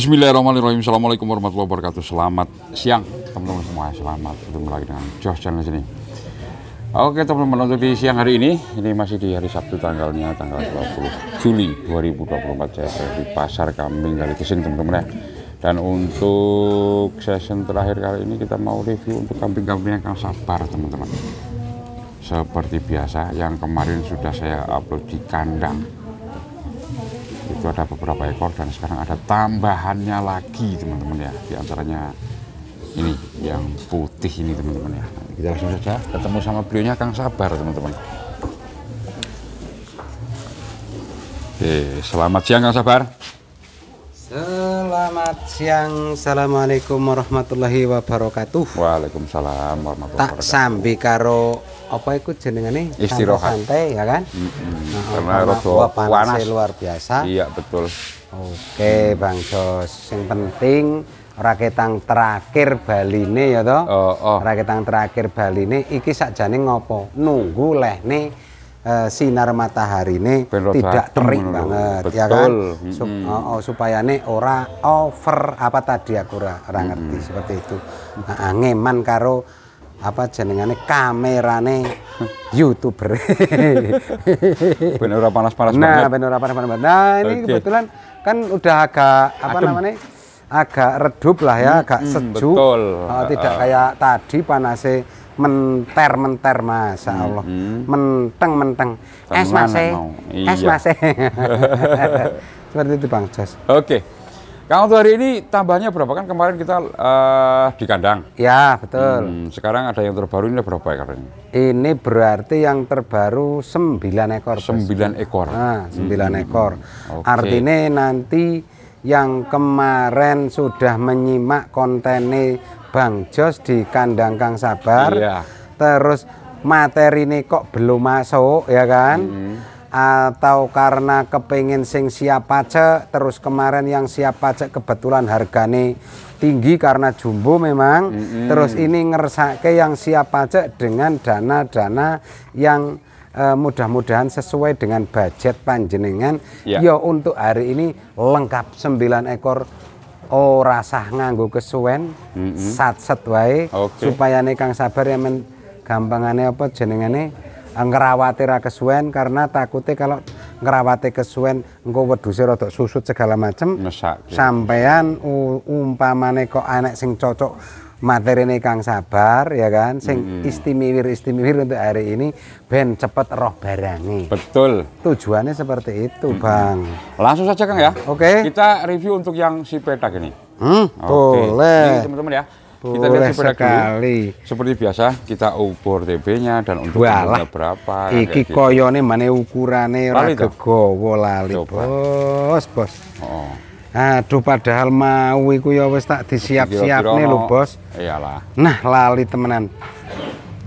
Bismillahirrahmanirrahim Assalamualaikum warahmatullahi wabarakatuh Selamat siang teman-teman semua Selamat bertemu lagi dengan Josh Channel sini Oke teman-teman untuk di siang hari ini Ini masih di hari Sabtu tanggalnya Tanggal 20 Juli 2024 Saya berada di pasar kambing dari Kesing teman-teman ya Dan untuk session terakhir kali ini Kita mau review untuk kambing-kambing yang akan sabar teman-teman Seperti biasa Yang kemarin sudah saya upload di kandang itu ada beberapa ekor dan sekarang ada tambahannya lagi teman-teman ya di antaranya ini yang putih ini teman-teman ya Nanti kita langsung saja ketemu sama beliaunya Kang Sabar teman-teman Oke, selamat siang Kang Sabar Selamat siang Assalamualaikum warahmatullahi wabarakatuh Waalaikumsalam warahmatullahi wabarakatuh Tak sambi karo apa itu jenengane istirahat santai ya kan mm -hmm. nah, karena rodo panas luar biasa iya betul oke hmm. Bang Jos yang penting raketang terakhir Bali ini ya toh oh, oh. raketang terakhir ini iki sakjane ngopo nunggu lehne Uh, sinar matahari ini tidak terik banget ya betul. ya kan Sup, mm -hmm. oh, oh, supaya ini ora over apa tadi aku ora, ora ngerti mm -hmm. seperti itu nah, ngeman karo apa jenengane kamerane youtuber bener panas-panas nah banget. bener panas-panas nah ini okay. kebetulan kan udah agak apa Adem. namanya agak redup lah ya hmm, agak hmm, sejuk betul. Uh, tidak uh. kayak tadi panasnya menter menter hmm, Allah hmm. menteng menteng es masih es iya. masih seperti itu bang Jos oke okay. Kang untuk hari ini tambahnya berapa kan kemarin kita uh, di kandang? Ya betul. Hmm, sekarang ada yang terbaru ini berapa ekor ini? Ini berarti yang terbaru sembilan ekor. Sembilan pasti. ekor. Nah, 9 hmm. ekor. Okay. Artinya nanti yang kemarin sudah menyimak kontennya Bang Jos di kandang Kang Sabar. Iya. Terus materi ini kok belum masuk ya kan? Hmm atau karena kepengen sing siap pajak terus kemarin yang siap pajak kebetulan hargane tinggi karena jumbo memang mm -hmm. terus ini ngerasake yang siap pajak dengan dana-dana yang uh, mudah-mudahan sesuai dengan budget panjenengan yeah. Ya, untuk hari ini lengkap 9 ekor ora sah nganggo kesuwen mm -hmm. sat set wae okay. supaya nih Kang Sabar ya men gampangannya apa nih ngerawati ra kesuwen karena takutnya kalau ngerawati kesuwen engko wedhuse rada susut segala macam. Mesak, sampean umpamane kok anak sing cocok materi ini kang sabar ya kan sing -hmm. istimewir istimewir untuk hari ini ben cepet roh barangi betul tujuannya seperti itu -hmm. bang langsung saja kang ya oke okay. kita review untuk yang si petak ini hmm, okay. boleh teman-teman ya kita lihat sekali. Dulu. Seperti biasa kita ukur TB-nya dan untuk Walah. berapa. Iki gitu. koyone mana ukurannya ora gegowo lali bos bos. Oh. Aduh padahal mau iku ya wis tak disiap-siapne lho bos. Iyalah. Nah lali temenan.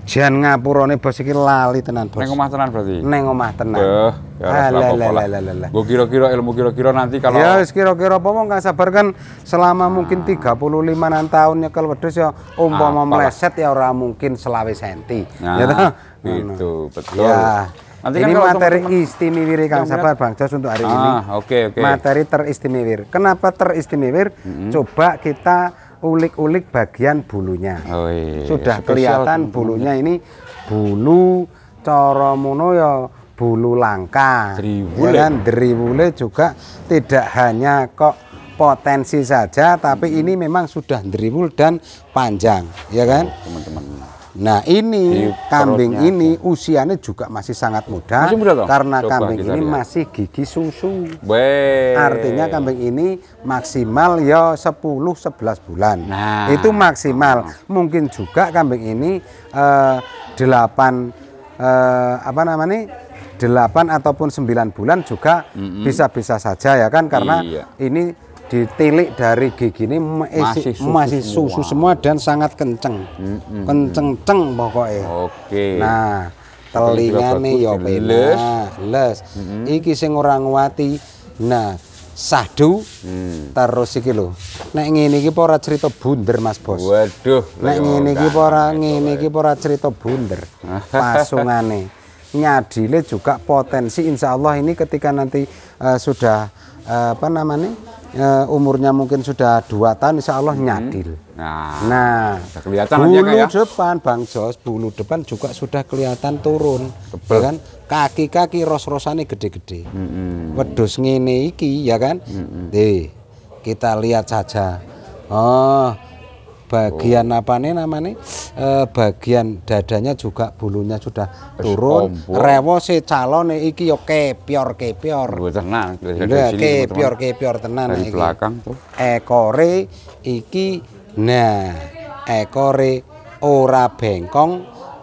Jangan Jan nih bos iki lali tenan bos. Neng omah tenan berarti. Neng omah tenan. Duh, ya ah, lah Gue kira-kira ilmu kira-kira nanti kalau Ya wis kira-kira apa nggak sabar kan selama nah. mungkin 35 an tahun kalau wedhus ya umpama mau meleset ya orang mungkin selawe senti. Nah, ya toh? Itu betul. Ya. Nanti kan ini kan materi istimewir Kang Sabar Bang Jos untuk hari ah, ini. oke okay, oke. Okay. Materi teristimewir. Kenapa teristimewir? Mm -hmm. Coba kita ulik-ulik bagian bulunya. Oh, iya. iya sudah Spesial kelihatan bulunya ini bulu coromuno ya bulu langka. Dan ya driwule juga tidak hanya kok potensi saja tapi ini memang sudah driwul dan panjang, ya kan? Oh, teman-teman. Nah ini Di kambing ini usianya juga masih sangat muda, masih muda karena Coba kambing ini lihat. masih gigi susu. Wee. Artinya kambing ini maksimal ya 10-11 bulan. Nah. Itu maksimal. Mungkin juga kambing ini eh, 8 eh, apa namanya? 8 ataupun 9 bulan juga bisa-bisa mm -hmm. saja ya kan karena iya. ini ditilik dari gigi ini masih, susu, masih susu semua. semua dan sangat kenceng mm -hmm. kenceng ceng pokoknya oke okay. nah telinga nih yo les nah, les mm -hmm. iki sing orang wati. nah sahdu hmm. terus iki lho nek ngene iki ora cerita bunder Mas Bos waduh nek ngene iki ora ngene gitu, iki ora cerita bunder pasungane nyadile juga potensi insyaallah ini ketika nanti uh, sudah uh, apa namanya uh, umurnya mungkin sudah dua tahun insya Allah hmm. nyadil nah, nah kelihatan bulu ya, depan Bang Jos bulu depan juga sudah kelihatan turun Tebel. Ya kan kaki-kaki ros-rosannya gede-gede hmm. wedus ngene iki ya kan hmm. Dih, kita lihat saja oh bagian oh. apa nih namanya e, eh, bagian dadanya juga bulunya sudah turun rewo si calon iki yo kepior kepior tenan kepior kepior tenan dari belakang tuh ekore iki nah ekore ora bengkong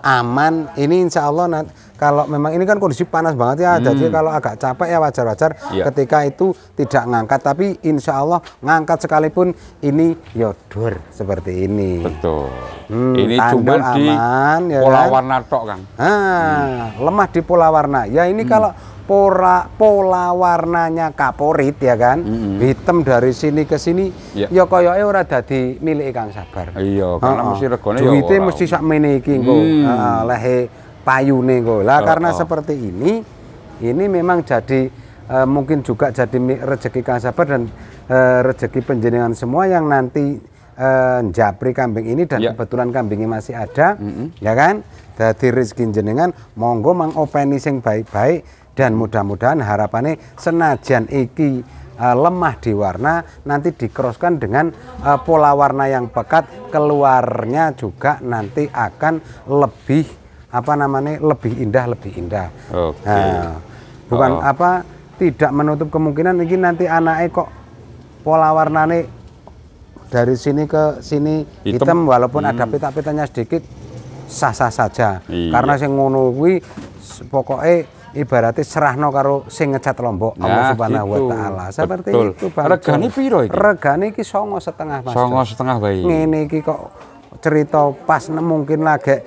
aman ini insya Allah nanti kalau memang ini kan kondisi panas banget ya, hmm. jadi kalau agak capek ya wajar-wajar yeah. ketika itu tidak ngangkat. Tapi insya Allah ngangkat sekalipun ini yodur ya seperti ini. Betul. Hmm, ini cuma di ya pola kan? warna tok kan? Ah, hmm. lemah di pola warna. Ya ini hmm. kalau pola pola warnanya kaporit ya kan mm -hmm. hitam dari sini ke sini yeah. ya koyoke ora dadi milik Kang Sabar iya karena mesti regone ya mesti sak mene iki engko hmm. lehe Payu kok. Lah oh, karena oh. seperti ini ini memang jadi e, mungkin juga jadi rezeki Kang Sabar dan e, rezeki penjenengan semua yang nanti e, eh, japri kambing ini dan yeah. kebetulan kambingnya masih ada, mm -hmm. ya kan? Jadi rezeki jenengan monggo mangopeni sing baik-baik dan mudah-mudahan harapannya senajan iki lemah di warna nanti dikeroskan dengan uh, pola warna yang pekat keluarnya juga nanti akan lebih apa namanya lebih indah lebih indah. Okay. Nah, bukan oh. apa tidak menutup kemungkinan ini nanti anaknya kok pola warnane dari sini ke sini hitam, hitam walaupun hmm. ada pita-pitanya sedikit sah-sah saja. Iya. Karena sing ngono kuwi pokoke ibaratnya serahno karo sing ngecat lombok nah, Allah Subhanahu gitu. wa taala. Seperti Betul. itu Bang. Regane piro iki? Regane iki songo setengah Mas. Songo setengah bayi. Ngene iki kok cerita pas mungkin lagi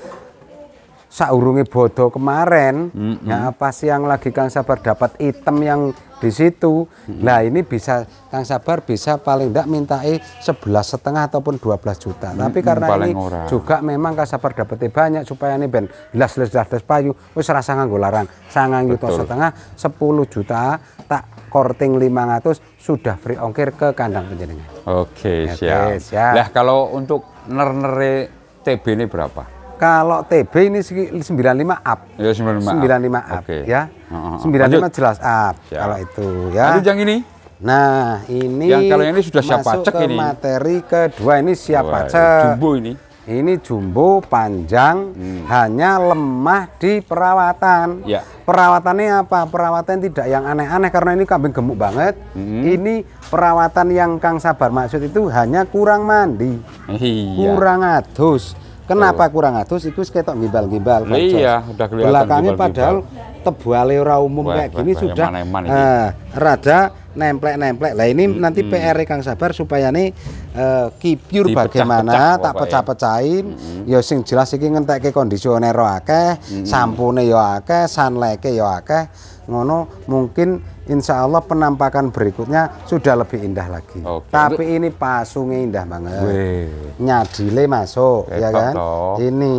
saurungi bodoh kemarin mm -hmm. ya apa sih yang lagi Kang Sabar dapat item yang di situ mm -hmm. nah ini bisa Kang Sabar bisa paling tidak mintai sebelas setengah ataupun 12 juta mm -hmm. tapi karena paling ini orang. juga memang Kang Sabar dapat banyak supaya ini ben las las las payu wis rasa nganggo larang sangang juta setengah sepuluh juta tak korting ratus sudah free ongkir ke kandang penjaringan oke okay, siap. siap lah kalau untuk nernere TB ini berapa kalau TB ini 95 up. Ya 95. 95 up, up okay. ya. Uh, uh, uh. 95 jelas up Siap. kalau itu ya. Lanjut yang ini. Nah, ini yang kalau ini sudah siap pacek ini. materi kedua ini siap Wah, pacek. Jumbo ini. Ini jumbo panjang hmm. hanya lemah di perawatan. Ya. Perawatannya apa? Perawatan tidak yang aneh-aneh karena ini kambing gemuk banget. Hmm. Ini perawatan yang Kang Sabar maksud itu hanya kurang mandi. Iya. Kurang adus Kenapa oh. kurang atus? Iku ketok gimbal-gimbal. Iya, udah kelihatan. Belakangnya gibal padahal tebale ora umum kayak gini sudah eman -eman uh, ah, rada nemplek-nemplek. Lah ini hmm, nanti hmm. PR Kang Sabar supaya nih uh, eh, ki bagaimana pecah, tak pecah-pecahin. Hmm. Ya sing jelas iki ngentekke kondisioner akeh, hmm. sampune ya akeh, sunleke ya akeh ngono mungkin insya Allah penampakan berikutnya sudah lebih indah lagi okay. tapi ini pasungnya indah banget Wee. nyadile masuk Ketok ya kan toh. ini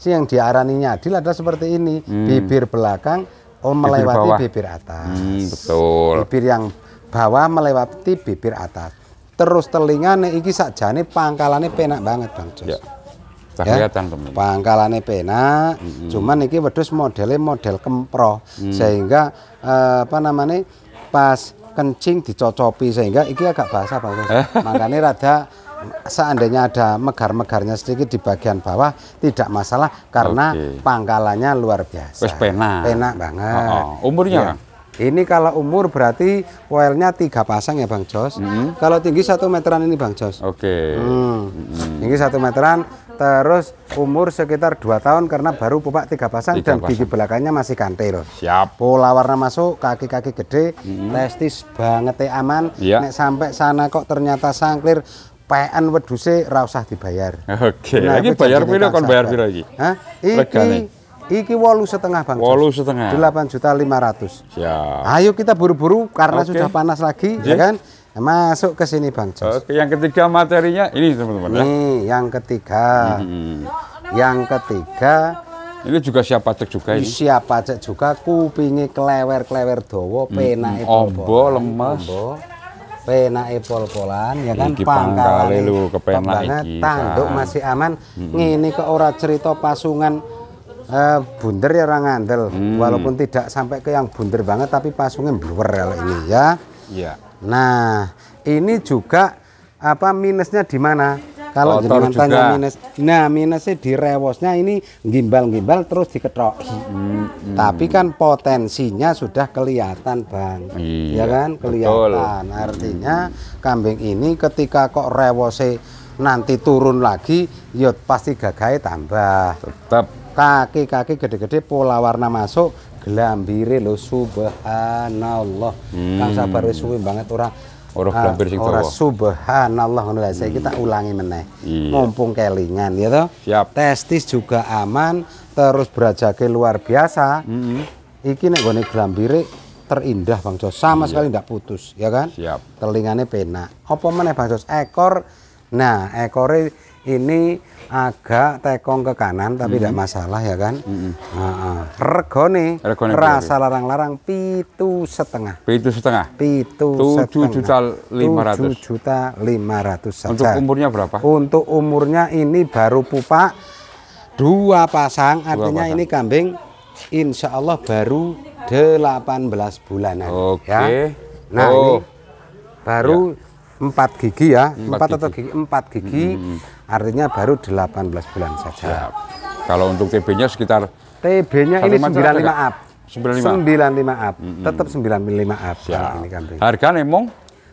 si yang diarani nyadil ada seperti ini hmm. bibir belakang oh melewati bibir, bibir atas hmm, betul bibir yang bawah melewati bibir atas terus telinga nih iki sakjane pangkalane penak banget Bang Jos Yeah. Tak ya. kelihatan Pangkalane penak, mm -hmm. cuman iki wedhus modelnya model kempro mm. sehingga uh, apa namanya pas kencing dicocopi sehingga ini agak basah Pak Makanya rada seandainya ada megar-megarnya sedikit di bagian bawah tidak masalah karena okay. pangkalannya luar biasa. Wes penak. Penak banget. Oh, oh. Umurnya ya. Ini kalau umur berarti wellnya tiga pasang ya Bang Jos. Mm -hmm. Kalau tinggi satu meteran ini Bang Jos. Oke. Okay. Hmm. Mm -hmm. Tinggi satu meteran terus umur sekitar 2 tahun karena baru pupak tiga pasang tiga dan pasang. gigi belakangnya masih kantil. Siap. Pola warna masuk, kaki-kaki gede, hmm. testis banget eh, aman. Ya. Nek sampai sana kok ternyata sangklir PN weduse ra dibayar. Oke, okay. nah, lagi bayar piro kon bayar piro iki? Hah? Iki Legane. iki wolu setengah bang. Walu setengah. Delapan juta lima ratus. Ayo kita buru-buru karena okay. sudah panas lagi, yeah. ya kan? Nah, masuk ke sini Bang Jos. Oke, yang ketiga materinya ini teman-teman ya. yang ketiga. Hmm. Yang ketiga ini juga siap pajak juga ini. Siap pajak juga kupingi klewer dowo hmm. pena hmm. ombo lemas. Ombo. Pena pol-polan ya kan pangkal lu kepenak Tanduk masih aman. Hmm. Ini ke ora cerita pasungan uh, bunder ya orang ngandel. Hmm. Walaupun tidak sampai ke yang bunder banget tapi pasungan bluwer ini ya. Iya. Nah, ini juga apa minusnya di mana? Kalau jenengan tanya minus. Nah, minusnya di rewosnya ini gimbal-gimbal terus diketok. Hmm, hmm. Tapi kan potensinya sudah kelihatan, Bang. Iya, ya kan? Kelihatan. Betul. Artinya hmm. kambing ini ketika kok rewose nanti turun lagi, yot ya pasti gagai tambah. Tetap kaki-kaki gede-gede pola warna masuk glambire lho subhanallah. Hmm. Kang sabar wis suwe banget orang Orang uh, glambir sing ah, Ora subhanallah ngono Saya kita hmm. ulangi meneh. Iya. Mumpung kelingan ya toh. Siap. Testis juga aman, terus berajake luar biasa. Mm -hmm. Iki nek gone glambire terindah Bang Jos. Sama iya. sekali ndak putus, ya kan? Siap. Telingane penak. Apa meneh Bang Jos? Ekor Nah, ekornya ini agak tekong ke kanan tapi tidak mm -hmm. masalah ya kan. Mm -hmm. uh, regone, regone rasa larang-larang pitu setengah. Pitu setengah. Pitu tujuh juta lima ratus. juta lima ratus saja. Untuk umurnya berapa? Untuk umurnya ini baru pupa dua pasang. Dua artinya pasang. ini kambing, insya Allah baru 18 bulanan. Oke. Ya. Nah oh. ini baru ya. gigi ya, Empat atau gigi Empat gigi. Hmm artinya baru 18 bulan saja. Siap. Ya. Kalau untuk TB-nya sekitar TB-nya ini 95 up. 95. 95 up. Mm -hmm. Tetap 95 up ini kan. Harga nemong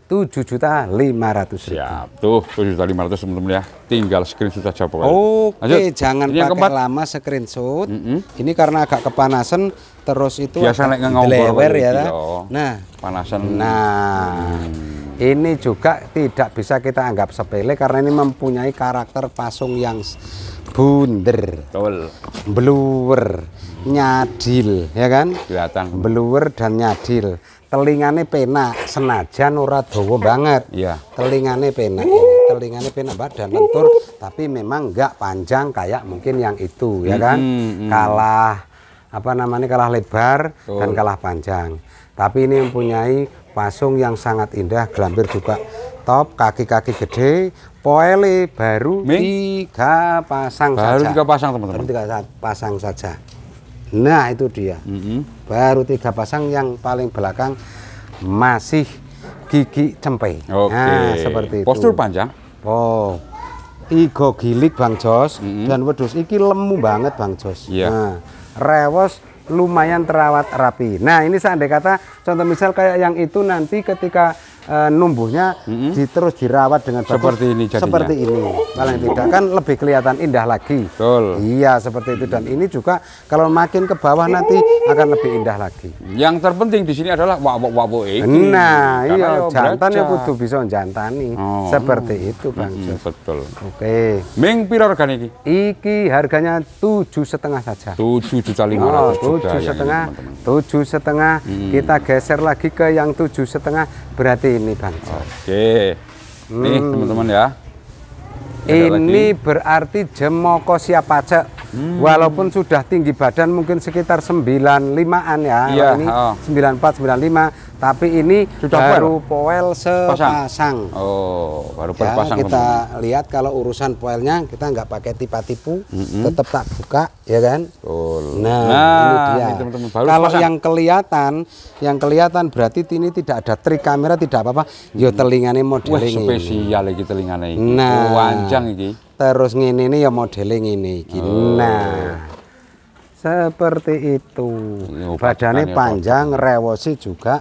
7 juta 500. ratus Siap, tuh 7 juta 500 ratus teman-teman ya. Tinggal screenshot saja pokoknya. Oke, Lanjut. jangan ini pakai lama screenshot. Mm -hmm. Ini karena agak kepanasan terus itu biasa nek ngompor ya. Gitu nah, panasan. Nah. Hmm ini juga tidak bisa kita anggap sepele karena ini mempunyai karakter pasung yang bunder, Betul. bluer, nyadil, ya kan? Kelihatan. Bluer dan nyadil. Telingane penak, senajan ora dowo banget. Iya. Telingane penak. Telingane penak badan lentur, tapi memang nggak panjang kayak mungkin yang itu, ya kan? Hmm, hmm. Kalah apa namanya kalah lebar oh. dan kalah panjang. Tapi ini mempunyai pasung yang sangat indah, gelambir juga top, kaki-kaki gede, poele baru Ming. tiga pasang baru saja. Baru tiga pasang teman-teman. tiga pasang saja. Nah itu dia. Mm -hmm. Baru tiga pasang yang paling belakang masih gigi cempe. Okay. Nah seperti itu. Postur panjang. Oh, Igo gilik Bang Jos mm -hmm. dan wedus iki lemu banget Bang Jos. Yeah. Nah, rewos lumayan terawat rapi nah ini saya kata contoh misal kayak yang itu nanti ketika e, numbuhnya mm-hmm. di, terus dirawat dengan bagus seperti ini jadinya. seperti ini paling tidak kan lebih kelihatan indah lagi Betul. iya seperti itu dan ini juga kalau makin ke bawah nanti akan lebih indah lagi yang terpenting di sini adalah wabu wabu ini nah iya jantan ya butuh bisa jantani oh. seperti itu bang mm-hmm, betul oke ming piro ini. iki iki harganya tujuh setengah saja tujuh juta lima oh, ratus ya, ya, tujuh setengah tujuh mm. setengah kita geser lagi ke yang tujuh setengah berarti ini Bang. Oke. Hmm. Nih teman-teman ya. Ada ini lagi. berarti jemoko siap pajak. Hmm. Walaupun sudah tinggi badan mungkin sekitar 95-an ya. Iya, ini oh. 94 95 tapi ini Sudah baru poel sepasang. Oh, baru poel ya, pasang. Kita kemudian. lihat kalau urusan poelnya kita nggak pakai tipa-tipu, mm -hmm. tetap tak buka, ya kan? Betul. Nah, nah ini dia. Ini teman -teman. kalau pasang. yang kelihatan, yang kelihatan berarti ini tidak ada trik kamera, tidak apa-apa. Yo hmm. telingane modeling. Wah, spesial lagi telingane nah, oh, ini. Nah, panjang ini Terus ini ini ya modeling ini gini Oh. Nah seperti itu badannya panjang rewosi juga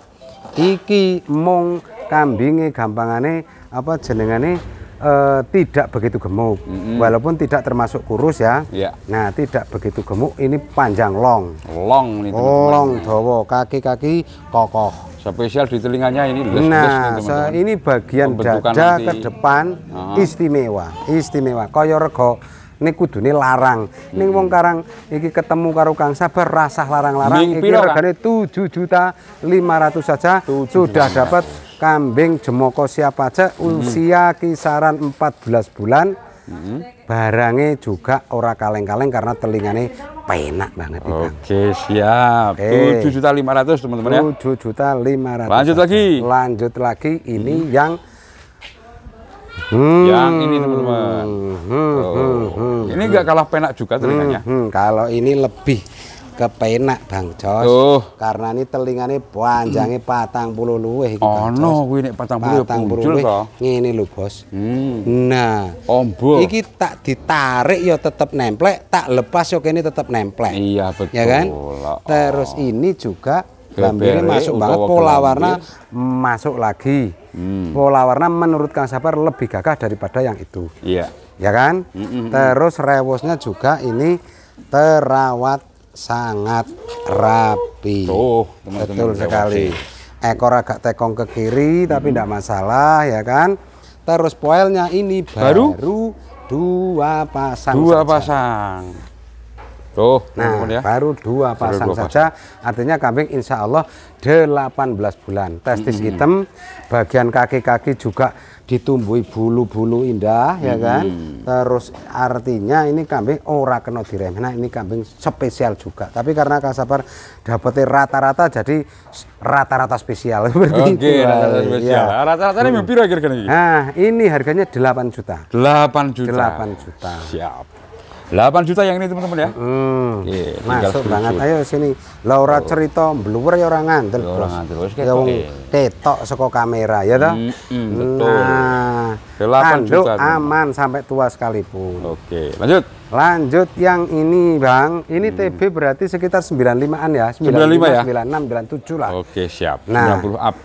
iki mung kambinge gampangane apa jenengane e, tidak begitu gemuk mm -hmm. walaupun tidak termasuk kurus ya yeah. nah tidak begitu gemuk ini panjang long long nih oh, teman -teman. long dawa kaki-kaki kokoh spesial di telinganya ini les, nah nih, teman -teman. ini bagian dada nanti. ke depan uh -huh. istimewa istimewa koyor kok kudu nih larang. hmm. wong karang iki ketemu karo Kang Sabar rasah larang-larang iki regane 7 juta 500 saja sudah dapat kambing jemoko siap aja hmm. usia kisaran 14 bulan. Hmm. Barangnya juga ora kaleng-kaleng karena telingane penak banget Oke, okay, siap. Eh. Tujuh Okay. 7 juta 500 teman-teman ya. 7 juta 500. Lanjut lagi. Lanjut lagi ini hmm. yang Hmm. Yang ini teman-teman. Hmm. Oh. Ini enggak hmm. kalah penak juga telinganya. Hmm. Kalau ini lebih ke penak Bang Jos. Tuh. Karena ini telinganya panjangnya hmm. patang puluh luwih Oh no, Jos. Ono patang puluh ya patang puluh luwih Ini lho Bos. Hmm. Nah, ombo. Ini tak ditarik ya tetap nempel, tak lepas ya ini tetap nempel. Iya betul. Ya kan? Oh. Terus ini juga Gelambirnya masuk banget, pola warna masuk lagi hmm. pola warna menurut Kang Sapar lebih gagah daripada yang itu. Iya. Ya kan? Mm -hmm. Terus rewosnya juga ini terawat sangat rapi. Tuh, teman -teman betul sekali. Ekor agak tekong ke kiri tapi tidak masalah ya kan? Terus poelnya ini baru, baru dua pasang. Dua saja. pasang. Tuh, nah, ya. baru dua pasang dua saja. Pasang. Artinya kambing insya Allah 18 bulan. Testis -hmm. hitam, bagian kaki-kaki juga ditumbuhi bulu-bulu indah, -hmm. ya kan. Terus artinya ini kambing ora kena direm. Nah, ini kambing spesial juga. Tapi karena Kasabar dapetnya rata-rata, jadi rata-rata spesial. Seperti Oke, rata-rata iya. spesial. Ya. Rata-rata ini hmm. kira-kira Nah, ini harganya 8 juta. 8 juta. 8 juta. Siap. 8 juta yang ini teman-teman ya. Hmm. Oke, masuk banget. Ayo sini. Laura oh. cerita bluwer ya orang ngantel. Ya orang ngantel wis ya ketok. Ketok saka kamera ya toh. Mm, hmm, betul. Nah, 8 juta. aman teman. sampai tua sekalipun. Oke, lanjut. Lanjut yang ini, Bang. Ini hmm. TB berarti sekitar 95-an ya. 95, 95 ya. 96, 97 lah. Oke, siap. Nah, 90 up.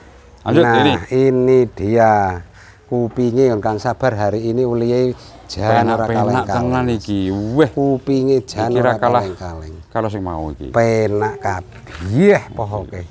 Lanjut nah, ini. ini dia kupingnya yang kan sabar hari ini uliye jan ora kaleng-kaleng iki weh kupinge jan ora kaleng-kaleng kalau sing mau iki penak kabeh oke,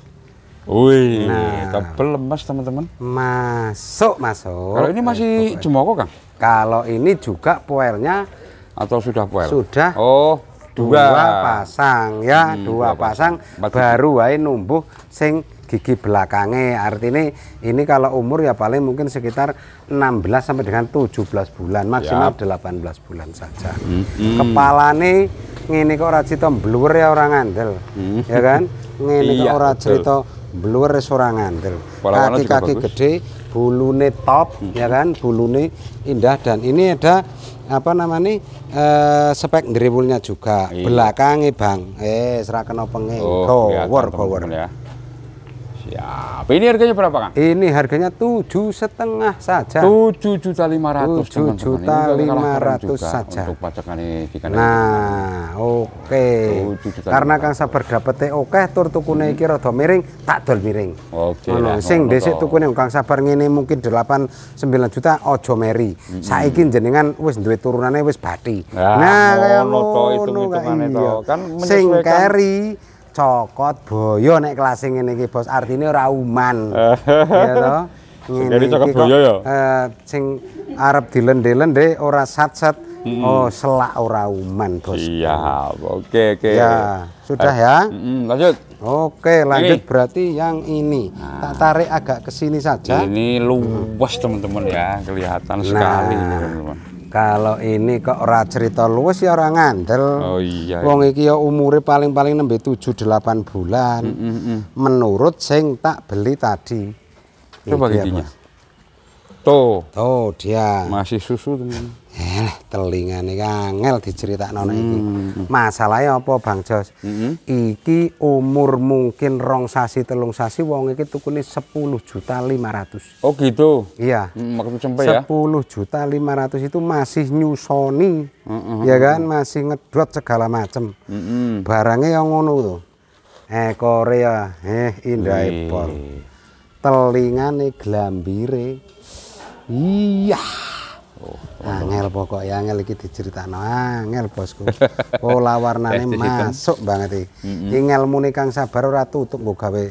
Wih, nah, tebel teman-teman. Masuk, masuk. Kalau ini masih eh, jemoko, Kang? Kalau ini juga puelnya atau sudah puel Sudah. Oh, dua, dua pasang ya, hmm, dua, dua pasang, pasang baru wae numbuh sing gigi belakangnya artinya ini kalau umur ya paling mungkin sekitar 16 sampai dengan 17 bulan maksimal Yap. 18 bulan saja mm -hmm. nih ini kok ora cita ya orang andel, mm -hmm. ya kan iya, kok ora cerita blur ya orang ngandel kaki-kaki gede bulune top mm -hmm. ya kan iya, bulune ya kan? indah dan ini ada apa namanya e, spek dribulnya juga iya. belakangnya bang eh serahkan kena pengen oh, gower power ya Siap. Ini harganya berapa kang? Ini harganya tujuh setengah saja. Tujuh juta lima ratus. Tujuh nah, juta lima ratus saja. Untuk pajak ini. Nah, oke. Okay. Karena kang sabar dapatnya oke, okay, tur tukune iki hmm. atau miring, tak dol miring. Oke. Okay, nah, sing dhisik kang sabar ngene mungkin delapan sembilan juta ojo meri. Saya -hmm. Saiki jenengan wis duit turunannya wis bathi. Nah, kayak ngono to hitung-hitungane itu iya. kan menyesuaikan. Sing cokot boyo nek kelas ini iki bos artine ora uman ya to ngene cokot boyo ya eh, sing arep dilende-lende ora sat-sat Mm. Oh, selak ora uman, Bos. Iya, oke oke. Ya, sudah eh, ya? Mm, lanjut. Oke, lanjut ini. berarti yang ini. Nah. Tak tarik agak ke sini saja. Ini luas, teman-teman ya. Kelihatan nah. sekali teman-teman. Kalau ini kok ora cerita luwes ya ora ngandel. Oh iya. iya. Wong iki ya umure paling-paling nembe 7-8 bulan. Mm, mm, mm. Menurut sing tak beli tadi. Coba giginya. Tuh. Tuh dia. Masih susu teman. Eh, telinga telingane kangel cerita hmm. itu masalahnya apa Bang Jos? Hmm. Iki umur mungkin rong sasi telung sasi wong iki tukune sepuluh juta ratus Oh gitu. Iya. Hmm, maksud ya? juta ya. ratus juta itu masih nyusoni. Hmm. Ya hmm, kan hmm. masih ngedrot segala macem. Hmm. Barangnya yang ngono tuh. Eh Korea, eh indah telinga nih glambire. Iya. Oh, ah, oh, angel pokok ya angel iki diceritakno ah, angel bosku. Pola oh, warnane eh, kan- masuk banget iki. Mm -hmm. ngelmune Kang Sabar ora tutup nggo gawe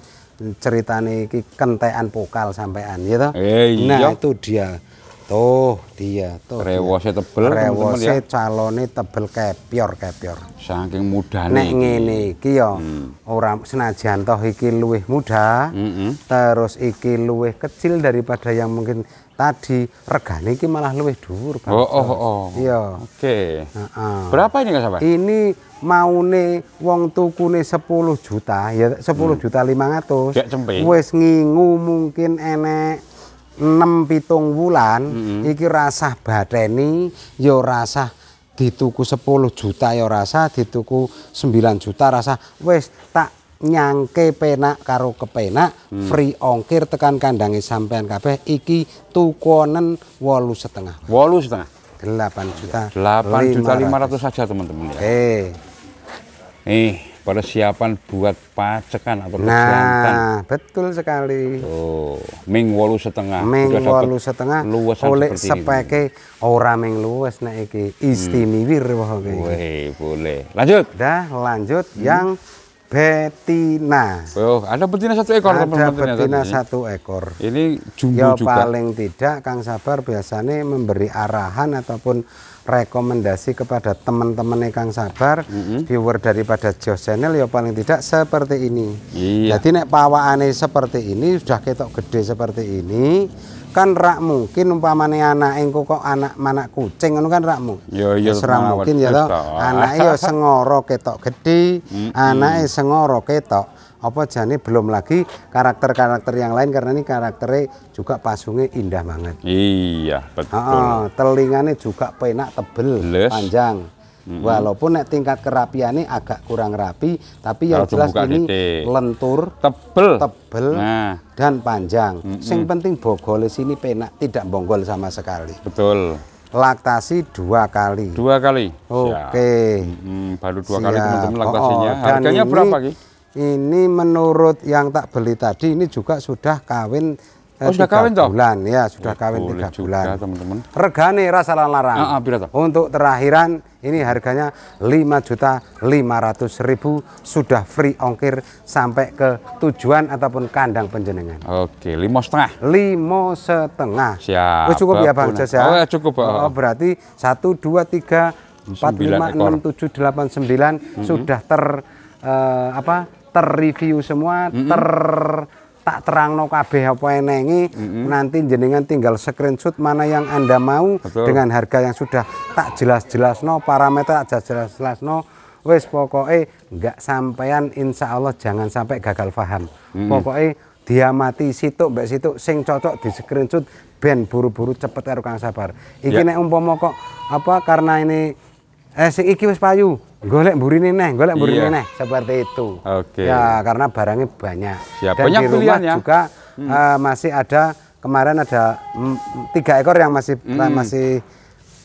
ceritane iki kentekan pokal sampean ya toh. Eh, iya. nah, itu dia. Tuh dia tuh. Rewose tebel Rewose ya? calone tebel kepior kepior. Saking mudane. Nek ngene iki ya hmm. ora senajan toh iki luwih muda, mm -hmm. terus iki luwih kecil daripada yang mungkin tadi regane iki malah luwih dhuwur Pak. Oh oh oh. Iya. Oke. Okay. Uh -uh. Berapa ini Kak Sapa? Ini maune wong tukune 10 juta ya 10 hmm. juta 500. Ya cempe. Wis ngingu mungkin enek 6 pitung wulan mm -hmm. iki rasah bateni ya rasah dituku 10 juta ya rasah dituku 9 juta rasah wis tak nyangke penak karo kepenak hmm. free ongkir tekan kandangi sampean kabeh iki tukonen wolu setengah wolu setengah delapan juta delapan juta lima ratus saja teman-teman ya. eh nih persiapan buat pacekan atau nah betul sekali oh ming wolu setengah ming wolu setengah luas oleh sepeke ora ming luas nek iki istimewir hmm. boleh lanjut dah lanjut hmm. yang betina. Oh, ada betina satu ekor Ada betina, betina ya. satu ekor. Ini jumbo ya, juga. paling tidak Kang Sabar biasanya memberi arahan ataupun rekomendasi kepada teman-teman Kang Sabar mm -hmm. viewer daripada Joss Channel ya paling tidak seperti ini iya. jadi nek pawaane seperti ini sudah ketok gede seperti ini kan rak mungkin umpamane anak engko kok anak mana kucing kan kan rakmu ya ya ora mungkin ya toh anak yo ya sengoro ketok gede mm -hmm. anake sengoro ketok apa jane belum lagi karakter-karakter yang lain karena ini karakternya juga pasungnya indah banget. Iya, betul. telingannya juga penak tebel, Les. panjang. Mm -hmm. Walaupun nek tingkat kerapiannya agak kurang rapi, tapi yang ya jelas ini lentur, tebel, tebel nah. dan panjang. Mm -hmm. Sing penting di sini penak, tidak bonggol sama sekali. Betul. Laktasi dua kali. Dua kali. Oke. Okay. Mm -hmm. Baru dua Siap. kali teman-teman laktasinya. Oh, oh Harganya berapa ki? ini menurut yang tak beli tadi ini juga sudah kawin eh, oh, sudah kawin toh? bulan ya sudah oh, kawin tiga bulan teman-teman regane rasa larang Uh, uh, untuk terakhiran ini harganya lima juta lima ratus ribu sudah free ongkir sampai ke tujuan ataupun kandang penjenengan oke lima setengah lima setengah siap oh, cukup ya bang Jas ya oh, ya, cukup oh. oh berarti satu dua tiga empat lima enam tujuh delapan sembilan sudah ter uh, apa terreview semua, mm -hmm. ter tak no kabeh apa enengi. Mm -hmm. Nanti jenengan tinggal screenshot mana yang Anda mau Betul. dengan harga yang sudah tak jelas-jelas no, parameter tak jelas-jelas no. Wes pokoknya nggak sampean insya Allah jangan sampai gagal paham. Mm -hmm. Pokoknya diamati situ mbak situ sing cocok di screenshot ben buru-buru cepet karo Kang Sabar. Iki yeah. nek kok apa karena ini eh si iki wis payu golek burine neh golek burine iya. neh seperti itu oke okay. ya karena barangnya banyak ya, dan banyak di rumah juga hmm. uh, masih ada kemarin ada mm, tiga ekor yang masih hmm. masih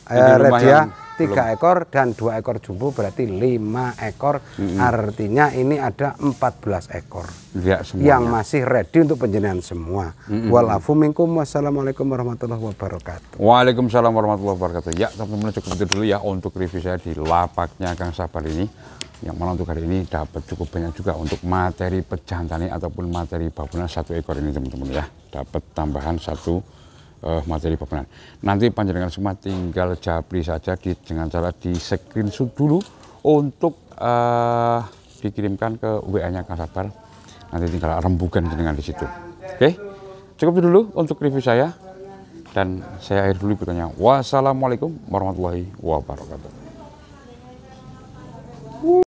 eh, uh, redia ya. yang tiga ekor dan dua ekor jumbo berarti lima ekor hmm. artinya ini ada empat belas ekor ya, yang masih ready untuk penjenengan semua hmm. walafu wassalamualaikum warahmatullahi wabarakatuh waalaikumsalam warahmatullahi wabarakatuh ya teman-teman cukup itu dulu ya untuk review saya di lapaknya Kang Sabar ini yang mana untuk hari ini dapat cukup banyak juga untuk materi ini ataupun materi babunan satu ekor ini teman-teman ya dapat tambahan satu uh, materi pemenang. Nanti panjenengan semua tinggal japri saja di, dengan cara di screenshot dulu untuk uh, dikirimkan ke WA-nya Kang Sabar. Nanti tinggal rembukan dengan di situ. Oke, okay? cukup dulu untuk review saya dan saya akhir dulu bertanya. Wassalamualaikum warahmatullahi wabarakatuh.